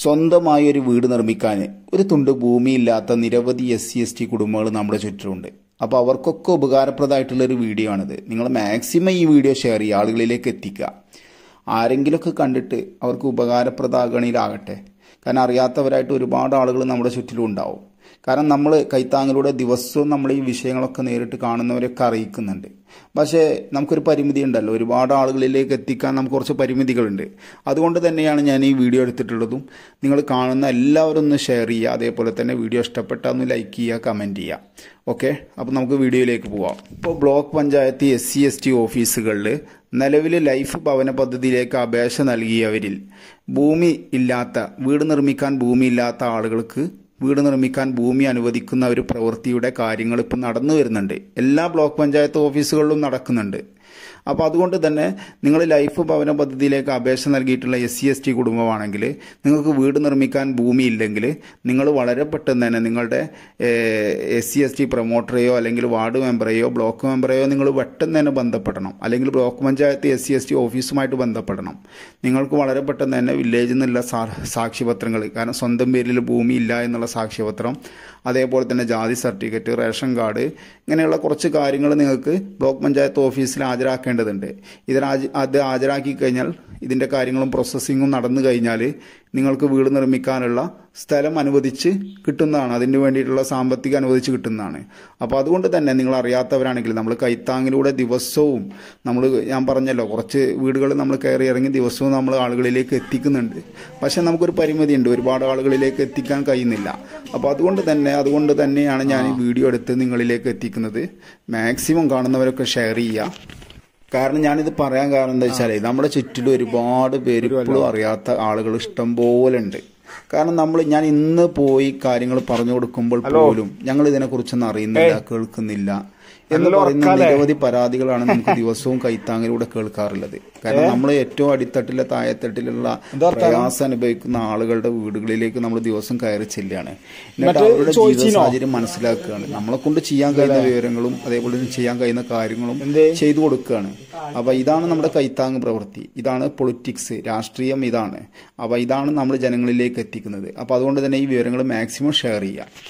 സ്വന്തമായ ഒരു വീട് നിർമ്മിക്കാൻ ഒരു തുണ്ട് ഭൂമിയില്ലാത്ത നിരവധി എസ് സി എസ് ടി കുടുംബങ്ങൾ നമ്മുടെ ചുറ്റുമുണ്ട് അപ്പോൾ അവർക്കൊക്കെ ഉപകാരപ്രദമായിട്ടുള്ള ഒരു വീഡിയോ ആണിത് നിങ്ങൾ മാക്സിമം ഈ വീഡിയോ ഷെയർ ചെയ്യുക ആളുകളിലേക്ക് എത്തിക്കുക ആരെങ്കിലുമൊക്കെ കണ്ടിട്ട് അവർക്ക് ഉപകാരപ്രദമാകണയിലാകട്ടെ കാരണം അറിയാത്തവരായിട്ട് ഒരുപാട് ആളുകൾ നമ്മുടെ ചുറ്റിലും ഉണ്ടാവും കാരണം നമ്മൾ കൈത്താങ്ങിലൂടെ ദിവസവും നമ്മൾ ഈ വിഷയങ്ങളൊക്കെ നേരിട്ട് കാണുന്നവരൊക്കെ അറിയിക്കുന്നുണ്ട് പക്ഷേ നമുക്കൊരു പരിമിതി ഉണ്ടല്ലോ ഒരുപാട് ആളുകളിലേക്ക് എത്തിക്കാൻ നമുക്ക് കുറച്ച് പരിമിതികളുണ്ട് അതുകൊണ്ട് തന്നെയാണ് ഞാൻ ഈ വീഡിയോ എടുത്തിട്ടുള്ളതും നിങ്ങൾ കാണുന്ന എല്ലാവരും ഒന്ന് ഷെയർ ചെയ്യുക അതേപോലെ തന്നെ വീഡിയോ ഇഷ്ടപ്പെട്ടാൽ ഒന്ന് ലൈക്ക് ചെയ്യുക കമൻറ്റ് ചെയ്യുക ഓക്കെ അപ്പോൾ നമുക്ക് വീഡിയോയിലേക്ക് പോവാം ഇപ്പോൾ block panchayat S C S T ഓഫീസുകളിൽ നിലവിലെ ലൈഫ് ഭവന പദ്ധതിയിലേക്ക് അപേക്ഷ നൽകിയവരിൽ ഭൂമി ഇല്ലാത്ത വീട് നിർമ്മിക്കാൻ ഭൂമി ഇല്ലാത്ത ആളുകൾക്ക് വീട് നിർമ്മിക്കാൻ ഭൂമി അനുവദിക്കുന്ന ഒരു പ്രവൃത്തിയുടെ കാര്യങ്ങൾ ഇപ്പം നടന്നു വരുന്നുണ്ട് എല്ലാ ബ്ലോക്ക് പഞ്ചായത്ത് ഓഫീസുകളിലും നടക്കുന്നുണ്ട് അപ്പോൾ അതുകൊണ്ട് തന്നെ നിങ്ങൾ ലൈഫ് ഭവന പദ്ധതിയിലേക്ക് അപേക്ഷ നൽകിയിട്ടുള്ള എസ് സി എസ് ടി കുടുംബമാണെങ്കിൽ നിങ്ങൾക്ക് വീട് നിർമ്മിക്കാൻ ഭൂമിയില്ലെങ്കിൽ നിങ്ങൾ വളരെ പെട്ടെന്ന് തന്നെ നിങ്ങളുടെ എസ് സി എസ് ടി പ്രൊമോട്ടറെയോ അല്ലെങ്കിൽ വാർഡ് മെമ്പറെയോ ബ്ലോക്ക് മെമ്പറെയോ നിങ്ങൾ പെട്ടെന്ന് തന്നെ ബന്ധപ്പെടണം അല്ലെങ്കിൽ block panchayat S C S T ഓഫീസുമായിട്ട് ബന്ധപ്പെടണം നിങ്ങൾക്ക് വളരെ പെട്ടെന്ന് തന്നെ വില്ലേജിൽ നിന്നുള്ള സാക്ഷ്യപത്രങ്ങൾ കാരണം സ്വന്തം പേരിൽ ഭൂമി ഇല്ല എന്നുള്ള സാക്ഷ്യപത്രം അതേപോലെ തന്നെ ജാതി സർട്ടിഫിക്കറ്റ് റേഷൻ കാർഡ് ഇങ്ങനെയുള്ള കുറച്ച് കാര്യങ്ങൾ നിങ്ങൾക്ക് ബ്ലോക്ക് പഞ്ചായത്ത് ഓഫീസിൽ ഹാജരാക്കേണ്ടതുണ്ട് ഇതിൽ അത് ഹാജരാക്കി കഴിഞ്ഞാൽ ഇതിൻ്റെ കാര്യങ്ങളും പ്രോസസ്സിങ്ങും നടന്നു കഴിഞ്ഞാൽ നിങ്ങൾക്ക് വീട് നിർമ്മിക്കാനുള്ള സ്ഥലം അനുവദിച്ച് കിട്ടുന്നതാണ് അതിന് വേണ്ടിയിട്ടുള്ള സാമ്പത്തികം അനുവദിച്ച് കിട്ടുന്നതാണ് അപ്പോൾ അതുകൊണ്ട് തന്നെ നിങ്ങൾ അറിയാത്തവരാണെങ്കിൽ നമ്മൾ കൈത്താങ്ങിലൂടെ ദിവസവും നമ്മൾ ഞാൻ പറഞ്ഞല്ലോ കുറച്ച് വീടുകൾ നമ്മൾ കയറി ഇറങ്ങി ദിവസവും നമ്മൾ ആളുകളിലേക്ക് എത്തിക്കുന്നുണ്ട് പക്ഷേ നമുക്കൊരു പരിമിതിയുണ്ട് ഒരുപാട് ആളുകളിലേക്ക് എത്തിക്കാൻ കഴിയുന്നില്ല അപ്പോൾ അതുകൊണ്ട് തന്നെ അതുകൊണ്ട് തന്നെയാണ് ഞാൻ ഈ വീഡിയോ എടുത്ത് നിങ്ങളിലേക്ക് എത്തിക്കുന്നത് മാക്സിമം കാണുന്നവരൊക്കെ ഷെയർ ചെയ്യുക കാരണം ഞാനിത് പറയാൻ കാരണം എന്താ വെച്ചാൽ നമ്മുടെ ചുറ്റിലും ഒരുപാട് പേര് ഇപ്പോഴും അറിയാത്ത ആളുകൾ ഇഷ്ടം പോലെ ഉണ്ട് കാരണം നമ്മൾ ഞാൻ ഇന്ന് പോയി കാര്യങ്ങൾ പറഞ്ഞു കൊടുക്കുമ്പോൾ പോലും ഞങ്ങൾ കുറിച്ചൊന്നും അറിയുന്നില്ല കേൾക്കുന്നില്ല എന്ന് പറയുന്ന നിരവധി പരാതികളാണ് നമുക്ക് ദിവസവും കൈത്താങ്ങിലൂടെ കേൾക്കാറുള്ളത് കാരണം നമ്മൾ ഏറ്റവും അടിത്തട്ടിലെ താഴെത്തട്ടിലുള്ള പ്രയാസം അനുഭവിക്കുന്ന ആളുകളുടെ വീടുകളിലേക്ക് നമ്മൾ ദിവസം കയറി ചെല്ലുകയാണ് എന്നിട്ട് അവരുടെ ജീവിത സാഹചര്യം മനസ്സിലാക്കുകയാണ് നമ്മളെ കൊണ്ട് ചെയ്യാൻ കഴിയുന്ന വിവരങ്ങളും അതേപോലെ തന്നെ ചെയ്യാൻ കഴിയുന്ന കാര്യങ്ങളും ചെയ്തു കൊടുക്കുകയാണ് അപ്പൊ ഇതാണ് നമ്മുടെ കൈത്താങ് പ്രവൃത്തി ഇതാണ് പൊളിറ്റിക്സ് രാഷ്ട്രീയം ഇതാണ് അപ്പൊ ഇതാണ് നമ്മൾ ജനങ്ങളിലേക്ക് എത്തിക്കുന്നത് അപ്പൊ അതുകൊണ്ട് തന്നെ ഈ വിവരങ്ങൾ മാക്സിമം ഷെയർ ചെയ്യുക